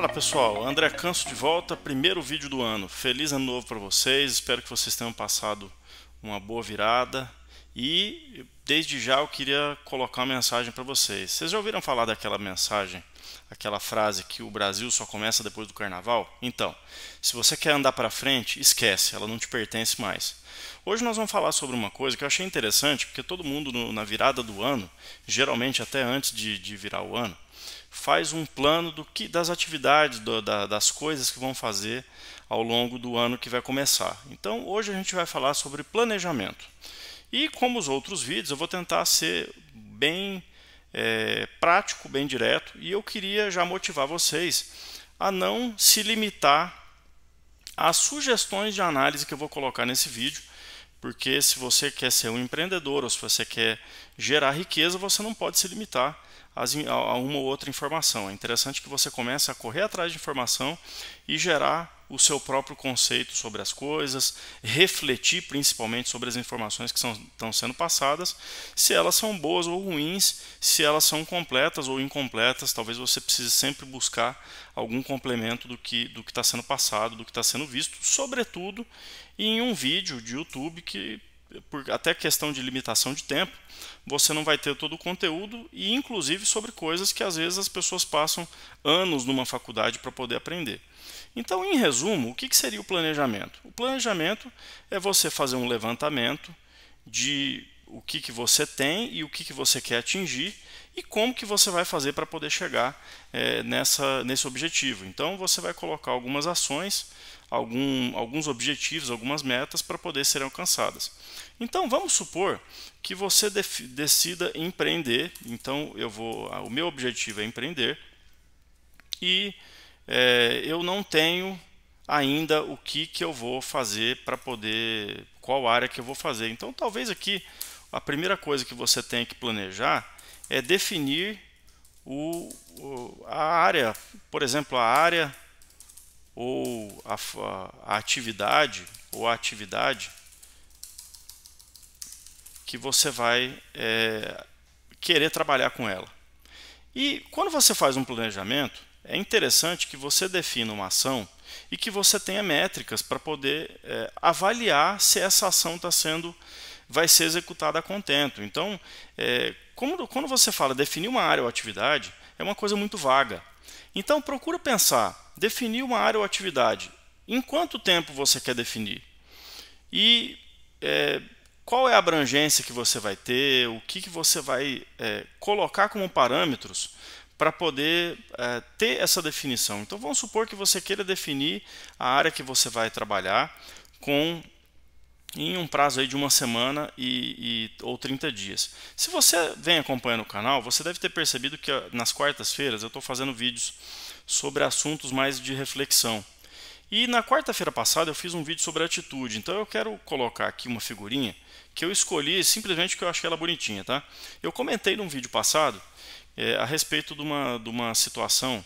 Fala pessoal, André Canso de volta, primeiro vídeo do ano. Feliz ano novo para vocês, espero que vocês tenham passado uma boa virada e desde já eu queria colocar uma mensagem para vocês. Vocês já ouviram falar daquela mensagem, aquela frase que o Brasil só começa depois do carnaval? Então, se você quer andar para frente, esquece, ela não te pertence mais. Hoje nós vamos falar sobre uma coisa que eu achei interessante, porque todo mundo no, na virada do ano, geralmente até antes de, de virar o ano, faz um plano do que das atividades, do, da, das coisas que vão fazer ao longo do ano que vai começar. Então, hoje a gente vai falar sobre planejamento. E como os outros vídeos, eu vou tentar ser bem é, prático, bem direto, e eu queria já motivar vocês a não se limitar às sugestões de análise que eu vou colocar nesse vídeo, porque se você quer ser um empreendedor ou se você quer gerar riqueza, você não pode se limitar as, a uma ou outra informação. É interessante que você comece a correr atrás de informação e gerar o seu próprio conceito sobre as coisas, refletir principalmente sobre as informações que são, estão sendo passadas, se elas são boas ou ruins, se elas são completas ou incompletas, talvez você precise sempre buscar algum complemento do que do que está sendo passado, do que está sendo visto, sobretudo em um vídeo de YouTube que por até questão de limitação de tempo, você não vai ter todo o conteúdo e inclusive sobre coisas que às vezes as pessoas passam anos numa faculdade para poder aprender. Então, em resumo, o que, que seria o planejamento? O planejamento é você fazer um levantamento de o que, que você tem e o que, que você quer atingir e como que você vai fazer para poder chegar é, nessa, nesse objetivo. Então você vai colocar algumas ações, algum, alguns objetivos, algumas metas para poder serem alcançadas. Então vamos supor que você decida empreender. Então eu vou, o meu objetivo é empreender e é, eu não tenho ainda o que, que eu vou fazer para poder, qual área que eu vou fazer. Então talvez aqui a primeira coisa que você tem que planejar é definir o, o a área, por exemplo, a área ou a, a, atividade ou a atividade que você vai é, querer trabalhar com ela. E quando você faz um planejamento, é interessante que você defina uma ação e que você tenha métricas para poder é, avaliar se essa ação está sendo vai ser executada a contento. Então, é, como, quando você fala definir uma área ou atividade, é uma coisa muito vaga. Então, procura pensar, definir uma área ou atividade, em quanto tempo você quer definir? E é, qual é a abrangência que você vai ter, o que, que você vai é, colocar como parâmetros para poder é, ter essa definição. Então vamos supor que você queira definir a área que você vai trabalhar com em um prazo aí de uma semana e, e, ou 30 dias. Se você vem acompanhando o canal, você deve ter percebido que nas quartas-feiras eu estou fazendo vídeos sobre assuntos mais de reflexão. E na quarta-feira passada eu fiz um vídeo sobre atitude, então eu quero colocar aqui uma figurinha que eu escolhi simplesmente porque eu achei ela bonitinha. Tá? Eu comentei num vídeo passado é, a respeito de uma, de uma situação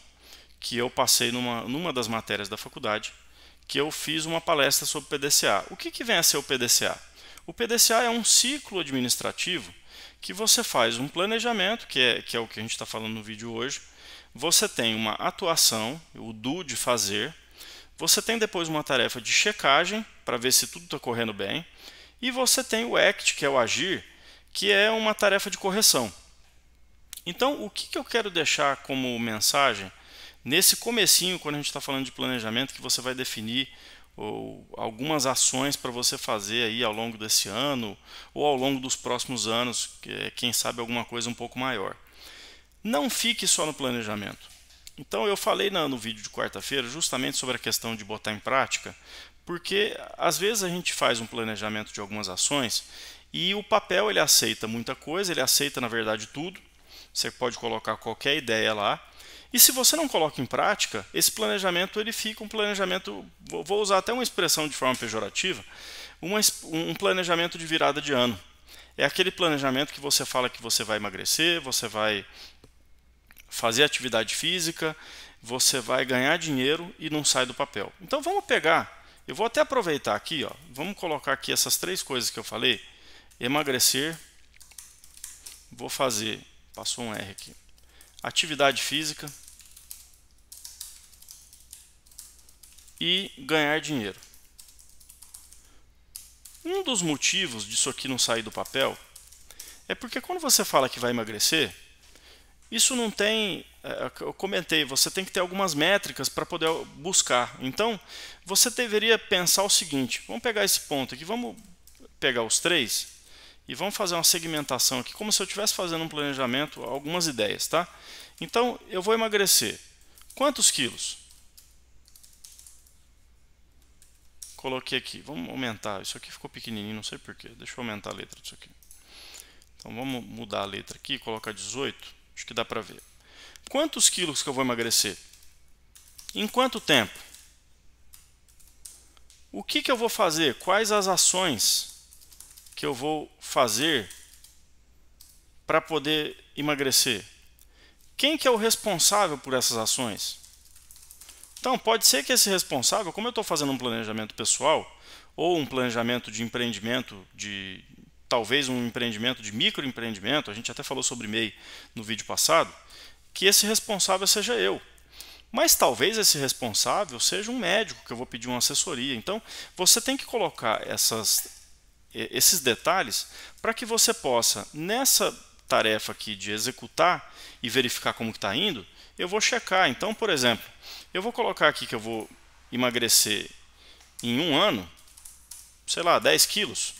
que eu passei numa, numa das matérias da faculdade que eu fiz uma palestra sobre PDCA. O que, que vem a ser o PDCA? O PDCA é um ciclo administrativo que você faz um planejamento, que é, que é o que a gente está falando no vídeo hoje. Você tem uma atuação, o do de fazer. Você tem depois uma tarefa de checagem, para ver se tudo está correndo bem. E você tem o act, que é o agir, que é uma tarefa de correção. Então, o que, que eu quero deixar como mensagem nesse comecinho, quando a gente está falando de planejamento, que você vai definir ou algumas ações para você fazer aí ao longo desse ano ou ao longo dos próximos anos, é, quem sabe alguma coisa um pouco maior. Não fique só no planejamento. Então eu falei no vídeo de quarta-feira justamente sobre a questão de botar em prática, porque às vezes a gente faz um planejamento de algumas ações e o papel ele aceita muita coisa, ele aceita na verdade tudo. Você pode colocar qualquer ideia lá e se você não coloca em prática, esse planejamento ele fica um planejamento, vou usar até uma expressão de forma pejorativa, uma, um planejamento de virada de ano. É aquele planejamento que você fala que você vai emagrecer, você vai fazer atividade física, você vai ganhar dinheiro e não sai do papel. Então vamos pegar, eu vou até aproveitar aqui, ó, vamos colocar aqui essas três coisas que eu falei: emagrecer, vou fazer, passou um R aqui, atividade física e ganhar dinheiro. Um dos motivos disso aqui não sair do papel é porque quando você fala que vai emagrecer, isso não tem. É, é, eu comentei, você tem que ter algumas métricas para poder buscar. Então, você deveria pensar o seguinte: vamos pegar esse ponto aqui, vamos pegar os três e vamos fazer uma segmentação aqui, como se eu estivesse fazendo um planejamento, algumas ideias, tá? Então, eu vou emagrecer. Quantos quilos? coloquei aqui. Vamos aumentar. Isso aqui ficou pequenininho, não sei porquê. Deixa eu aumentar a letra disso aqui. Então vamos mudar a letra aqui, colocar 18. Acho que dá para ver. Quantos quilos que eu vou emagrecer? Em quanto tempo? O que, que eu vou fazer? Quais as ações que eu vou fazer para poder emagrecer? Quem que é o responsável por essas ações? Então, pode ser que esse responsável, como eu estou fazendo um planejamento pessoal, ou um planejamento de empreendimento, de talvez um empreendimento de microempreendimento, a gente até falou sobre MEI no vídeo passado, que esse responsável seja eu. Mas talvez esse responsável seja um médico que eu vou pedir uma assessoria. Então, você tem que colocar essas, esses detalhes para que você possa, nessa tarefa aqui de executar e verificar como está indo, eu vou checar. Então, por exemplo, eu vou colocar aqui que eu vou emagrecer em um ano, sei lá, 10 quilos,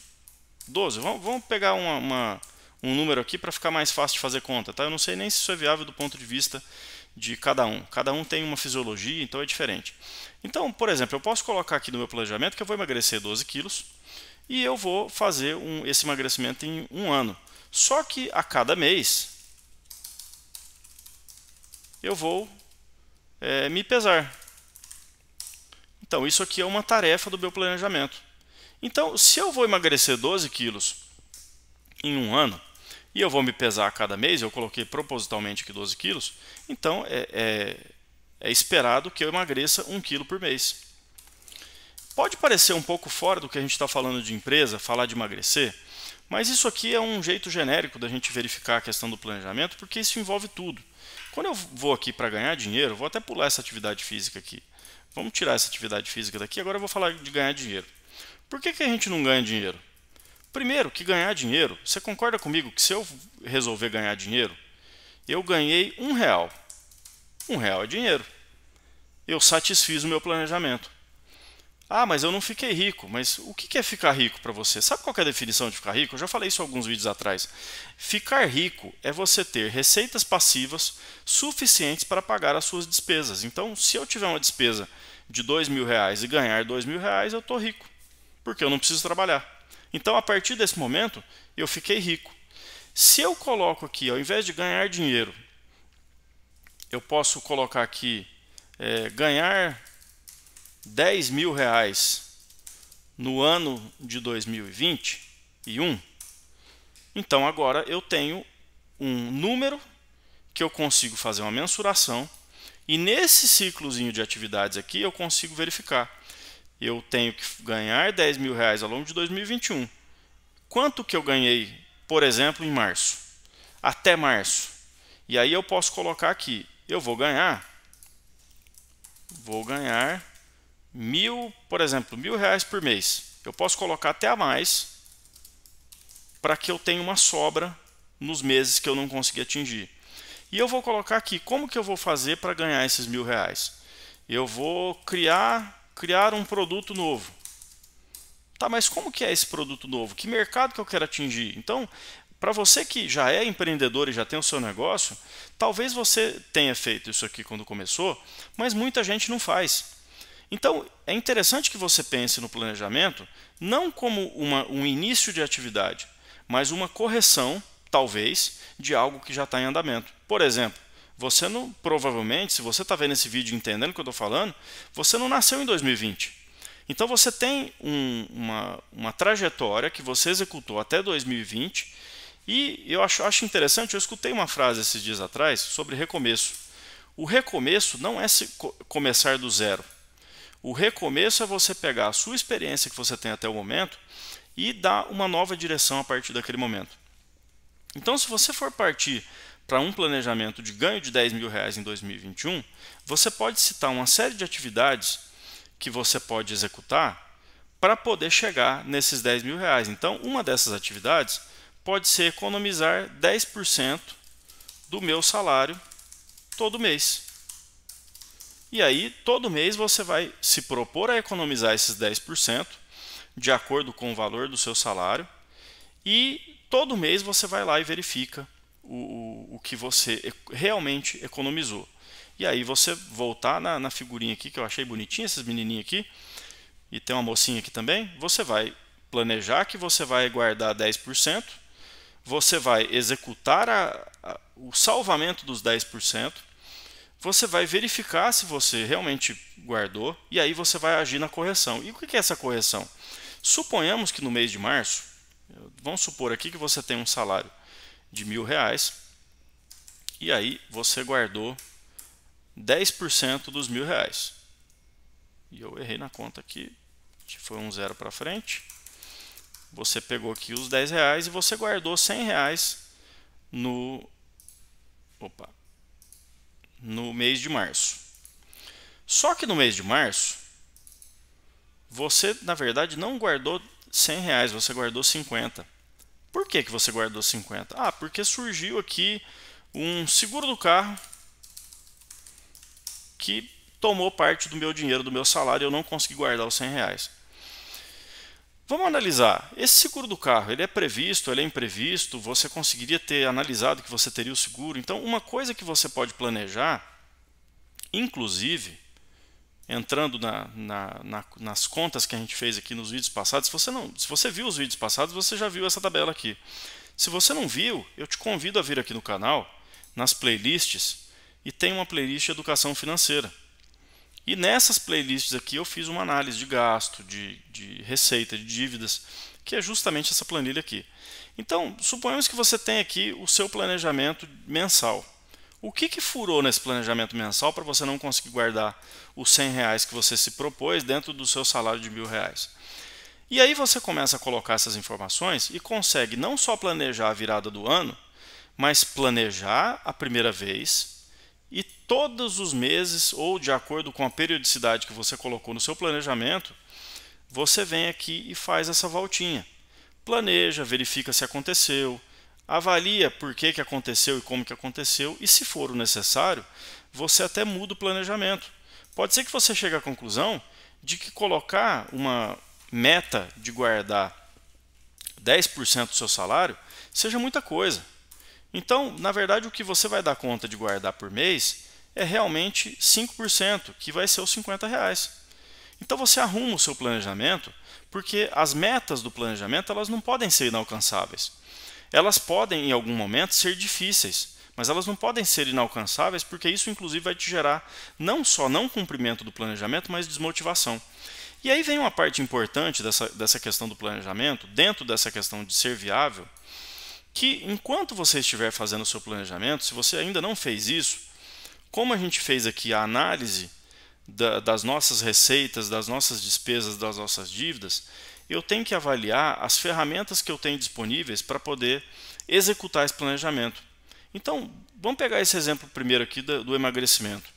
12. Vamos, pegar uma, uma, um número aqui para ficar mais fácil de fazer conta. Tá? Eu não sei nem se isso é viável do ponto de vista de cada um. Cada um tem uma fisiologia, então é diferente. Então, por exemplo, eu posso colocar aqui no meu planejamento que eu vou emagrecer 12 quilos e eu vou fazer um, esse emagrecimento em um ano. Só que a cada mês eu vou é, me pesar. Então, isso aqui é uma tarefa do meu planejamento. Então, se eu vou emagrecer 12 quilos em um ano, e eu vou me pesar a cada mês, eu coloquei propositalmente aqui 12 quilos, então é, é, é esperado que eu emagreça 1 quilo por mês. Pode parecer um pouco fora do que a gente está falando de empresa, falar de emagrecer, mas isso aqui é um jeito genérico da gente verificar a questão do planejamento, porque isso envolve tudo. Quando eu vou aqui para ganhar dinheiro, vou até pular essa atividade física aqui. Vamos tirar essa atividade física daqui, agora eu vou falar de ganhar dinheiro. Por que, que a gente não ganha dinheiro? Primeiro, que ganhar dinheiro, você concorda comigo que se eu resolver ganhar dinheiro, eu ganhei um real. Um real é dinheiro. Eu satisfiz o meu planejamento. Ah, mas eu não fiquei rico. Mas o que é ficar rico para você? Sabe qual é a definição de ficar rico? Eu já falei isso alguns vídeos atrás. Ficar rico é você ter receitas passivas suficientes para pagar as suas despesas. Então, se eu tiver uma despesa de dois mil reais e ganhar dois mil reais, eu estou rico, porque eu não preciso trabalhar. Então, a partir desse momento, eu fiquei rico. Se eu coloco aqui, ao invés de ganhar dinheiro, eu posso colocar aqui é, ganhar 10 mil reais no ano de 2021, então agora eu tenho um número que eu consigo fazer uma mensuração e nesse ciclozinho de atividades aqui eu consigo verificar. Eu tenho que ganhar 10 mil reais ao longo de 2021. Quanto que eu ganhei, por exemplo, em março? Até março. E aí eu posso colocar aqui, eu vou ganhar, vou ganhar mil, por exemplo, mil reais por mês. Eu posso colocar até a mais para que eu tenha uma sobra nos meses que eu não consegui atingir. E eu vou colocar aqui como que eu vou fazer para ganhar esses mil reais. Eu vou criar, criar um produto novo. Tá, mas como que é esse produto novo? Que mercado que eu quero atingir? Então, para você que já é empreendedor e já tem o seu negócio, talvez você tenha feito isso aqui quando começou, mas muita gente não faz. Então, é interessante que você pense no planejamento não como uma, um início de atividade, mas uma correção, talvez, de algo que já está em andamento. Por exemplo, você não, provavelmente, se você está vendo esse vídeo entendendo o que eu estou falando, você não nasceu em 2020. Então você tem um, uma, uma trajetória que você executou até 2020 e eu acho, acho interessante, eu escutei uma frase esses dias atrás sobre recomeço. O recomeço não é se começar do zero. O recomeço é você pegar a sua experiência que você tem até o momento e dar uma nova direção a partir daquele momento. Então, se você for partir para um planejamento de ganho de 10 mil reais em 2021, você pode citar uma série de atividades que você pode executar para poder chegar nesses 10 mil reais. Então, uma dessas atividades pode ser economizar 10% do meu salário todo mês. E aí, todo mês você vai se propor a economizar esses 10%, de acordo com o valor do seu salário, e todo mês você vai lá e verifica o, o que você realmente economizou. E aí você voltar na, na figurinha aqui, que eu achei bonitinha, esses menininhos aqui, e tem uma mocinha aqui também, você vai planejar que você vai guardar 10%, você vai executar a, a, o salvamento dos 10%, você vai verificar se você realmente guardou e aí você vai agir na correção. E o que é essa correção? Suponhamos que no mês de março, vamos supor aqui que você tem um salário de mil reais e aí você guardou 10% dos mil reais. E eu errei na conta aqui, que foi um zero para frente. Você pegou aqui os 10 reais e você guardou 100 reais no... Opa, no mês de março. Só que no mês de março, você na verdade não guardou 100 reais, você guardou 50. Por que, que você guardou 50? Ah, porque surgiu aqui um seguro do carro que tomou parte do meu dinheiro, do meu salário, e eu não consegui guardar os 100 reais. Vamos analisar. Esse seguro do carro, ele é previsto, ele é imprevisto, você conseguiria ter analisado que você teria o seguro. Então, uma coisa que você pode planejar, inclusive, entrando na, na, na, nas contas que a gente fez aqui nos vídeos passados, se você, não, se você viu os vídeos passados, você já viu essa tabela aqui. Se você não viu, eu te convido a vir aqui no canal, nas playlists, e tem uma playlist de educação financeira. E nessas playlists aqui eu fiz uma análise de gasto, de, de receita, de dívidas, que é justamente essa planilha aqui. Então, suponhamos que você tem aqui o seu planejamento mensal. O que, que furou nesse planejamento mensal para você não conseguir guardar os 100 reais que você se propôs dentro do seu salário de mil reais? E aí você começa a colocar essas informações e consegue não só planejar a virada do ano, mas planejar a primeira vez, e todos os meses, ou de acordo com a periodicidade que você colocou no seu planejamento, você vem aqui e faz essa voltinha. Planeja, verifica se aconteceu, avalia por que, que aconteceu e como que aconteceu, e se for o necessário, você até muda o planejamento. Pode ser que você chegue à conclusão de que colocar uma meta de guardar 10% do seu salário seja muita coisa. Então, na verdade, o que você vai dar conta de guardar por mês é realmente 5%, que vai ser os 50 reais. Então você arruma o seu planejamento, porque as metas do planejamento elas não podem ser inalcançáveis. Elas podem, em algum momento, ser difíceis, mas elas não podem ser inalcançáveis, porque isso, inclusive, vai te gerar não só não cumprimento do planejamento, mas desmotivação. E aí vem uma parte importante dessa, dessa questão do planejamento, dentro dessa questão de ser viável, que enquanto você estiver fazendo o seu planejamento, se você ainda não fez isso, como a gente fez aqui a análise da, das nossas receitas, das nossas despesas, das nossas dívidas, eu tenho que avaliar as ferramentas que eu tenho disponíveis para poder executar esse planejamento. Então, vamos pegar esse exemplo primeiro aqui do, do emagrecimento.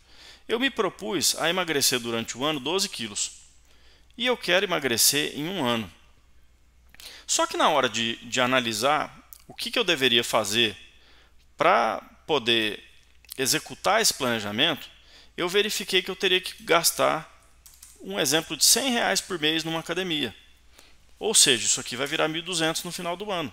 Eu me propus a emagrecer durante o ano 12 quilos. E eu quero emagrecer em um ano. Só que na hora de, de analisar o que, que eu deveria fazer para poder executar esse planejamento, eu verifiquei que eu teria que gastar um exemplo de 100 reais por mês numa academia. Ou seja, isso aqui vai virar 1.200 no final do ano.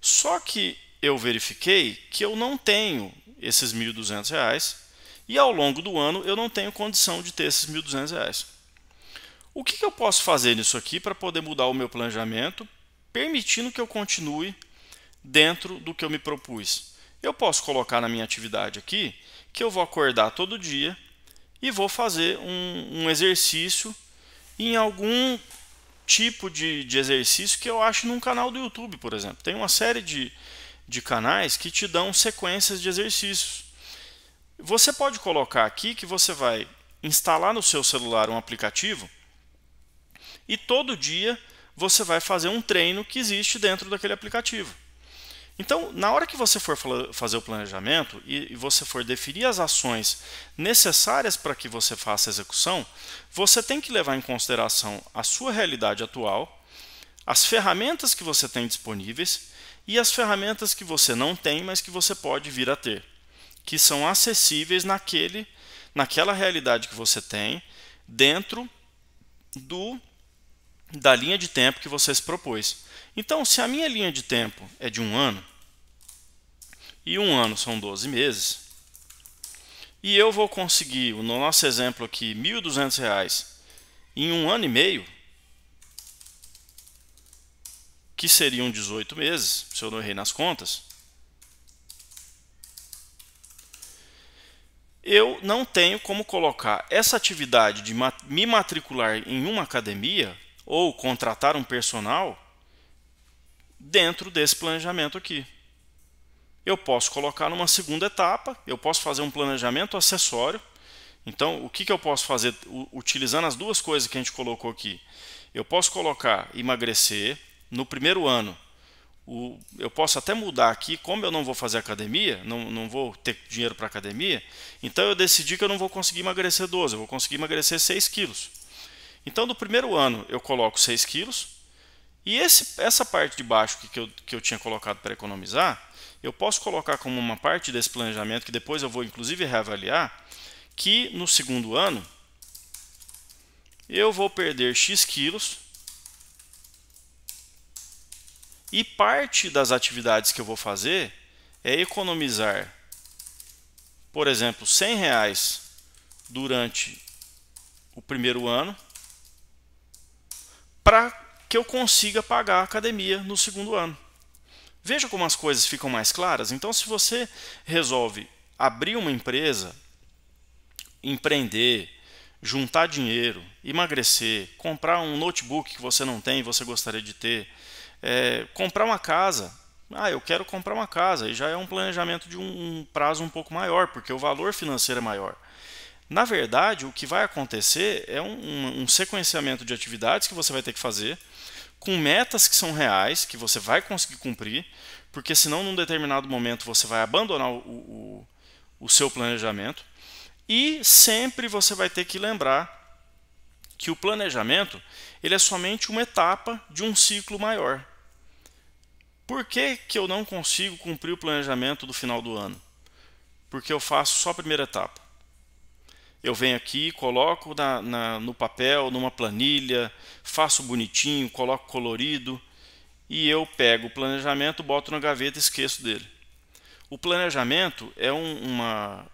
Só que eu verifiquei que eu não tenho esses 1.200 reais e ao longo do ano eu não tenho condição de ter esses 1.200 reais. O que, que eu posso fazer nisso aqui para poder mudar o meu planejamento permitindo que eu continue dentro do que eu me propus. Eu posso colocar na minha atividade aqui que eu vou acordar todo dia e vou fazer um, um exercício em algum tipo de, de, exercício que eu acho num canal do YouTube, por exemplo. Tem uma série de, de canais que te dão sequências de exercícios. Você pode colocar aqui que você vai instalar no seu celular um aplicativo e todo dia você vai fazer um treino que existe dentro daquele aplicativo. Então, na hora que você for fazer o planejamento e você for definir as ações necessárias para que você faça a execução, você tem que levar em consideração a sua realidade atual, as ferramentas que você tem disponíveis e as ferramentas que você não tem, mas que você pode vir a ter, que são acessíveis naquele, naquela realidade que você tem dentro do da linha de tempo que você se propôs. Então, se a minha linha de tempo é de um ano, e um ano são 12 meses, e eu vou conseguir, no nosso exemplo aqui, R$ 1.200 em um ano e meio, que seriam 18 meses, se eu não errei nas contas, eu não tenho como colocar essa atividade de me matricular em uma academia ou contratar um personal dentro desse planejamento aqui. Eu posso colocar numa segunda etapa, eu posso fazer um planejamento acessório. Então, o que, que eu posso fazer utilizando as duas coisas que a gente colocou aqui? Eu posso colocar emagrecer no primeiro ano. O, eu posso até mudar aqui, como eu não vou fazer academia, não, não vou ter dinheiro para academia, então eu decidi que eu não vou conseguir emagrecer 12, eu vou conseguir emagrecer 6 quilos. Então, do primeiro ano, eu coloco 6 quilos. E esse, essa parte de baixo que, que, eu, que eu tinha colocado para economizar, eu posso colocar como uma parte desse planejamento, que depois eu vou inclusive reavaliar, que no segundo ano eu vou perder X quilos e parte das atividades que eu vou fazer é economizar, por exemplo, 100 reais durante o primeiro ano para que eu consiga pagar a academia no segundo ano. Veja como as coisas ficam mais claras. Então, se você resolve abrir uma empresa, empreender, juntar dinheiro, emagrecer, comprar um notebook que você não tem e você gostaria de ter, é, comprar uma casa. Ah, eu quero comprar uma casa. E já é um planejamento de um, um prazo um pouco maior, porque o valor financeiro é maior. Na verdade, o que vai acontecer é um, um sequenciamento de atividades que você vai ter que fazer com metas que são reais, que você vai conseguir cumprir, porque senão num determinado momento você vai abandonar o, o, o, seu planejamento e sempre você vai ter que lembrar que o planejamento ele é somente uma etapa de um ciclo maior. Por que, que eu não consigo cumprir o planejamento do final do ano? Porque eu faço só a primeira etapa. Eu venho aqui, coloco na, na, no papel, numa planilha, faço bonitinho, coloco colorido e eu pego o planejamento, boto na gaveta e esqueço dele. O planejamento é um, uma,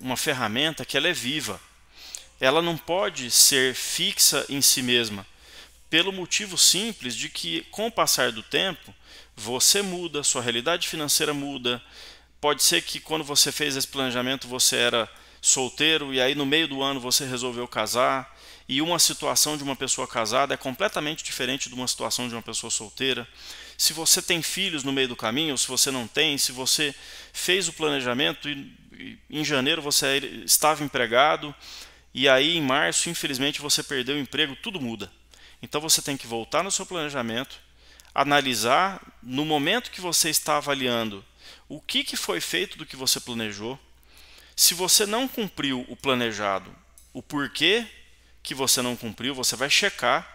uma ferramenta que ela é viva. Ela não pode ser fixa em si mesma, pelo motivo simples de que, com o passar do tempo, você muda, sua realidade financeira muda. Pode ser que quando você fez esse planejamento você era solteiro e aí no meio do ano você resolveu casar, e uma situação de uma pessoa casada é completamente diferente de uma situação de uma pessoa solteira. Se você tem filhos no meio do caminho, ou se você não tem, se você fez o planejamento e em janeiro você é, estava empregado e aí em março, infelizmente, você perdeu o emprego, tudo muda. Então você tem que voltar no seu planejamento, analisar no momento que você está avaliando o que, que foi feito do que você planejou, se você não cumpriu o planejado, o porquê que você não cumpriu, você vai checar,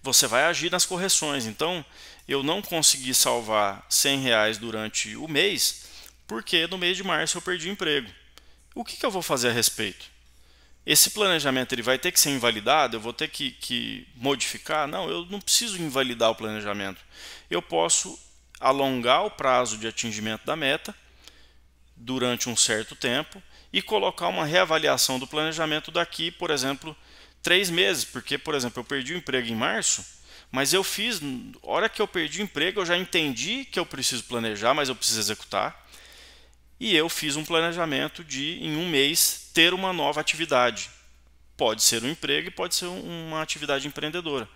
você vai agir nas correções. Então, eu não consegui salvar 100 reais durante o mês, porque no mês de março eu perdi o emprego. O que, que eu vou fazer a respeito? Esse planejamento ele vai ter que ser invalidado? Eu vou ter que, que modificar? Não, eu não preciso invalidar o planejamento. Eu posso alongar o prazo de atingimento da meta durante um certo tempo e colocar uma reavaliação do planejamento daqui, por exemplo, três meses, porque, por exemplo, eu perdi o emprego em março, mas eu fiz, hora que eu perdi o emprego, eu já entendi que eu preciso planejar, mas eu preciso executar, e eu fiz um planejamento de, em um mês, ter uma nova atividade. Pode ser um emprego e pode ser uma atividade empreendedora.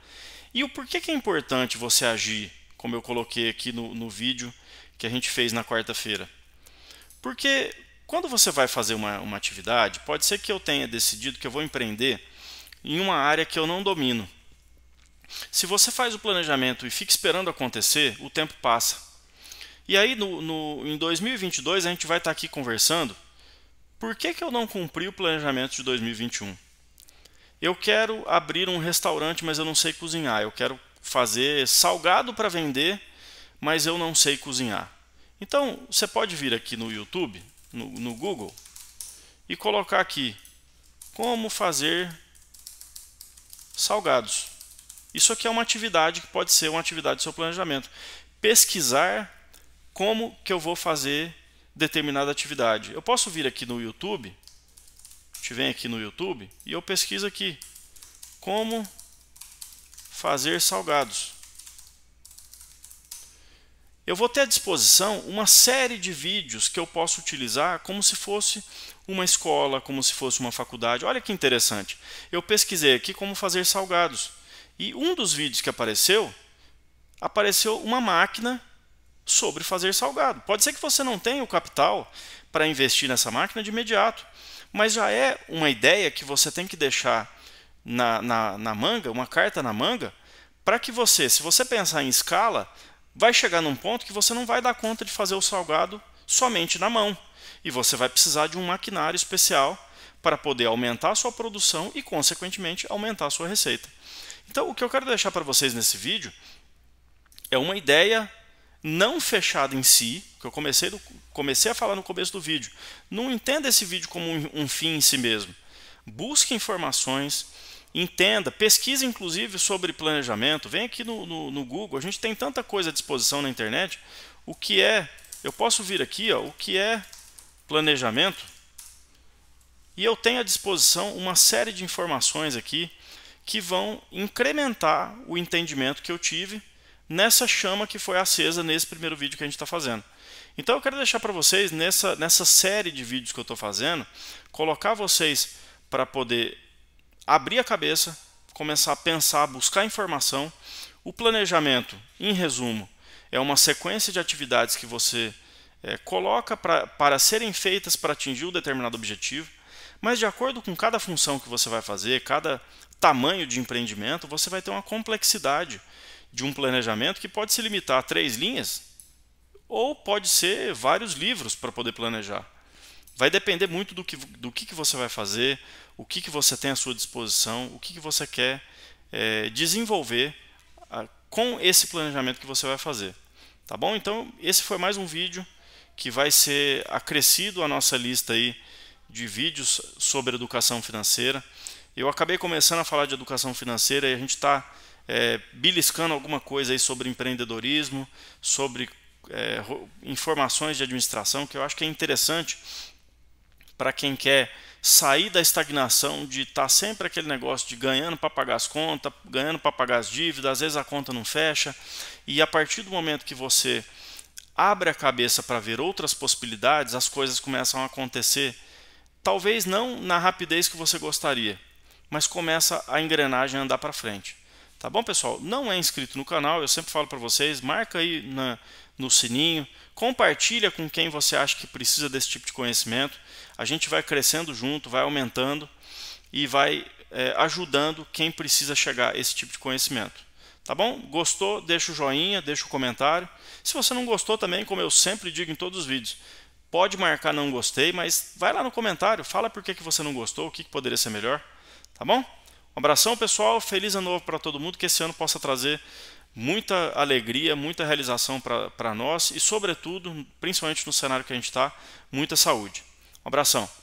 E o porquê que é importante você agir, como eu coloquei aqui no, no vídeo que a gente fez na quarta-feira? Porque quando você vai fazer uma, uma atividade, pode ser que eu tenha decidido que eu vou empreender em uma área que eu não domino. Se você faz o planejamento e fica esperando acontecer, o tempo passa. E aí, no, no, em 2022, a gente vai estar aqui conversando. Por que, que eu não cumpri o planejamento de 2021? Eu quero abrir um restaurante, mas eu não sei cozinhar. Eu quero fazer salgado para vender, mas eu não sei cozinhar. Então, você pode vir aqui no YouTube, no, no Google, e colocar aqui como fazer salgados. Isso aqui é uma atividade que pode ser uma atividade do seu planejamento. Pesquisar como que eu vou fazer determinada atividade. Eu posso vir aqui no YouTube, a gente vem aqui no YouTube e eu pesquiso aqui como fazer salgados eu vou ter à disposição uma série de vídeos que eu posso utilizar como se fosse uma escola, como se fosse uma faculdade. Olha que interessante. Eu pesquisei aqui como fazer salgados. E um dos vídeos que apareceu, apareceu uma máquina sobre fazer salgado. Pode ser que você não tenha o capital para investir nessa máquina de imediato, mas já é uma ideia que você tem que deixar na, na, na manga, uma carta na manga, para que você, se você pensar em escala, vai chegar num ponto que você não vai dar conta de fazer o salgado somente na mão. E você vai precisar de um maquinário especial para poder aumentar a sua produção e, consequentemente, aumentar a sua receita. Então, o que eu quero deixar para vocês nesse vídeo é uma ideia não fechada em si, que eu comecei, do, comecei a falar no começo do vídeo. Não entenda esse vídeo como um, um fim em si mesmo. Busque informações, entenda, pesquise inclusive sobre planejamento, vem aqui no, no, no, Google, a gente tem tanta coisa à disposição na internet, o que é, eu posso vir aqui, ó, o que é planejamento, e eu tenho à disposição uma série de informações aqui que vão incrementar o entendimento que eu tive nessa chama que foi acesa nesse primeiro vídeo que a gente está fazendo. Então eu quero deixar para vocês, nessa, nessa série de vídeos que eu estou fazendo, colocar vocês para poder abrir a cabeça, começar a pensar, buscar informação. O planejamento, em resumo, é uma sequência de atividades que você é, coloca pra, para serem feitas para atingir um determinado objetivo, mas de acordo com cada função que você vai fazer, cada tamanho de empreendimento, você vai ter uma complexidade de um planejamento que pode se limitar a três linhas ou pode ser vários livros para poder planejar. Vai depender muito do que, do que, que você vai fazer, o que, que você tem à sua disposição, o que, que você quer é, desenvolver a, com esse planejamento que você vai fazer. Tá bom? Então, esse foi mais um vídeo que vai ser acrescido à nossa lista aí de vídeos sobre educação financeira. Eu acabei começando a falar de educação financeira e a gente está é, beliscando alguma coisa aí sobre empreendedorismo, sobre é, informações de administração, que eu acho que é interessante para quem quer sair da estagnação de estar tá sempre aquele negócio de ganhando para pagar as contas, ganhando para pagar as dívidas, às vezes a conta não fecha, e a partir do momento que você abre a cabeça para ver outras possibilidades, as coisas começam a acontecer, talvez não na rapidez que você gostaria, mas começa a engrenagem a andar para frente. Tá bom, pessoal? Não é inscrito no canal, eu sempre falo para vocês, marca aí na, no sininho, compartilha com quem você acha que precisa desse tipo de conhecimento a gente vai crescendo junto, vai aumentando e vai é, ajudando quem precisa chegar a esse tipo de conhecimento. Tá bom? Gostou? Deixa o joinha, deixa o comentário. Se você não gostou também, como eu sempre digo em todos os vídeos, pode marcar não gostei, mas vai lá no comentário, fala por que, que você não gostou, o que, que poderia ser melhor. Tá bom? Um abração, pessoal. Feliz ano novo para todo mundo. Que esse ano possa trazer muita alegria, muita realização para nós e, sobretudo, principalmente no cenário que a gente está, muita saúde. Um abração.